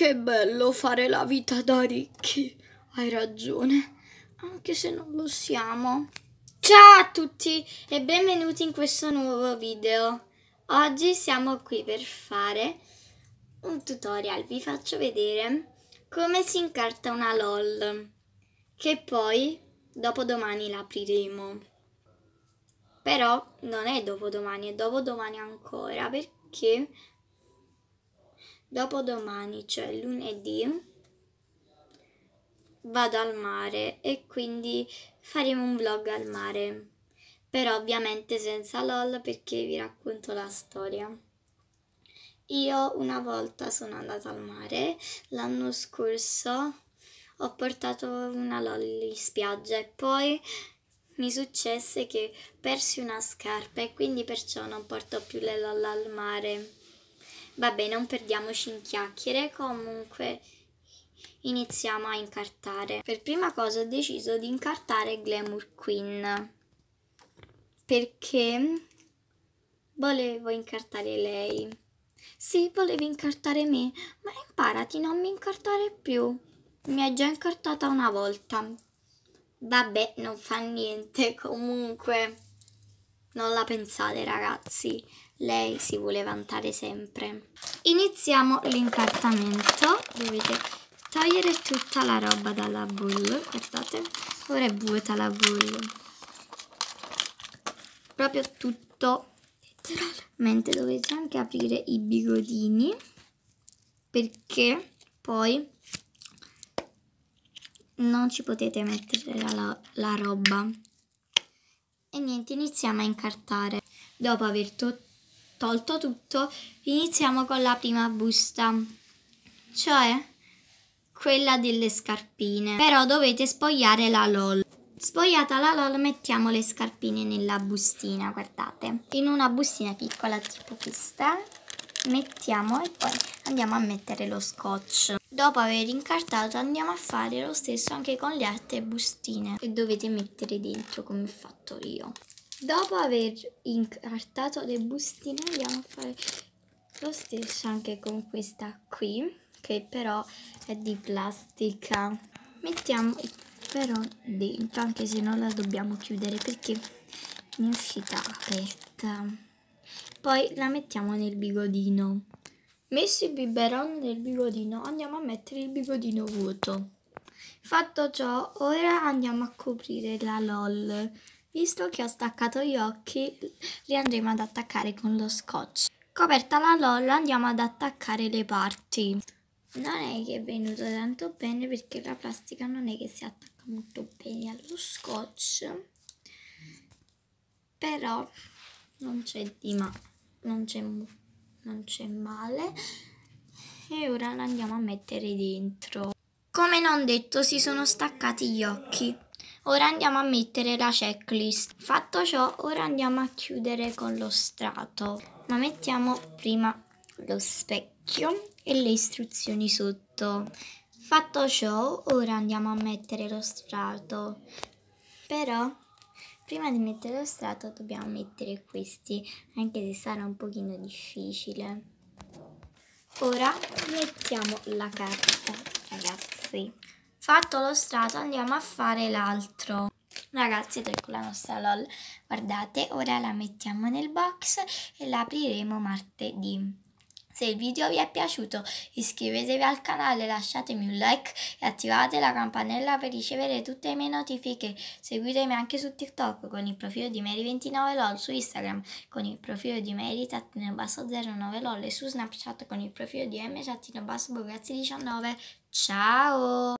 Che bello fare la vita da ricchi. Hai ragione, anche se non lo siamo. Ciao a tutti e benvenuti in questo nuovo video. Oggi siamo qui per fare un tutorial. Vi faccio vedere come si incarta una LOL, che poi dopodomani l'apriremo. Però non è dopodomani, è dopodomani ancora perché dopodomani, cioè lunedì, vado al mare e quindi faremo un vlog al mare. Però ovviamente senza LOL perché vi racconto la storia. Io una volta sono andata al mare, l'anno scorso ho portato una LOL in spiaggia e poi mi successe che persi una scarpa e quindi perciò non porto più le LOL al mare. Vabbè, non perdiamoci in chiacchiere, comunque iniziamo a incartare. Per prima cosa ho deciso di incartare Glamour Queen perché volevo incartare lei. Sì, volevi incartare me, ma imparati, non mi incartare più. Mi hai già incartata una volta. Vabbè, non fa niente, comunque... Non la pensate ragazzi, lei si vuole vantare sempre. Iniziamo l'incartamento, dovete togliere tutta la roba dalla bull, guardate, ora è vuota la bull. Proprio tutto, letteralmente dovete anche aprire i bigodini perché poi non ci potete mettere la, la roba niente iniziamo a incartare. Dopo aver to tolto tutto iniziamo con la prima busta, cioè quella delle scarpine, però dovete spogliare la LOL. Spogliata la LOL mettiamo le scarpine nella bustina, guardate. In una bustina piccola tipo questa mettiamo e poi andiamo a mettere lo scotch. Dopo aver incartato andiamo a fare lo stesso anche con le altre bustine che dovete mettere dentro come ho fatto io. Dopo aver incartato le bustine andiamo a fare lo stesso anche con questa qui che però è di plastica. Mettiamo però dentro anche se non la dobbiamo chiudere perché ne è uscita aperta. Poi la mettiamo nel bigodino. Messo il biberon nel bigodino, andiamo a mettere il bigodino vuoto. Fatto ciò, ora andiamo a coprire la LOL. Visto che ho staccato gli occhi, li andremo ad attaccare con lo scotch. Coperta la LOL, andiamo ad attaccare le parti. Non è che è venuto tanto bene perché la plastica non è che si attacca molto bene allo scotch. Però non c'è di ma, non c'è molto non c'è male e ora la andiamo a mettere dentro come non detto si sono staccati gli occhi ora andiamo a mettere la checklist fatto ciò ora andiamo a chiudere con lo strato ma mettiamo prima lo specchio e le istruzioni sotto fatto ciò ora andiamo a mettere lo strato però prima di mettere lo strato dobbiamo mettere questi anche se sarà un pochino difficile ora mettiamo la carta ragazzi fatto lo strato andiamo a fare l'altro ragazzi ed ecco la nostra LOL guardate ora la mettiamo nel box e la apriremo martedì se il video vi è piaciuto iscrivetevi al canale, lasciatemi un like e attivate la campanella per ricevere tutte le mie notifiche. Seguitemi anche su TikTok con il profilo di Mary29LOL, su Instagram con il profilo di Mary-09LOL e su Snapchat con il profilo di M-Bogazzi19. Ciao!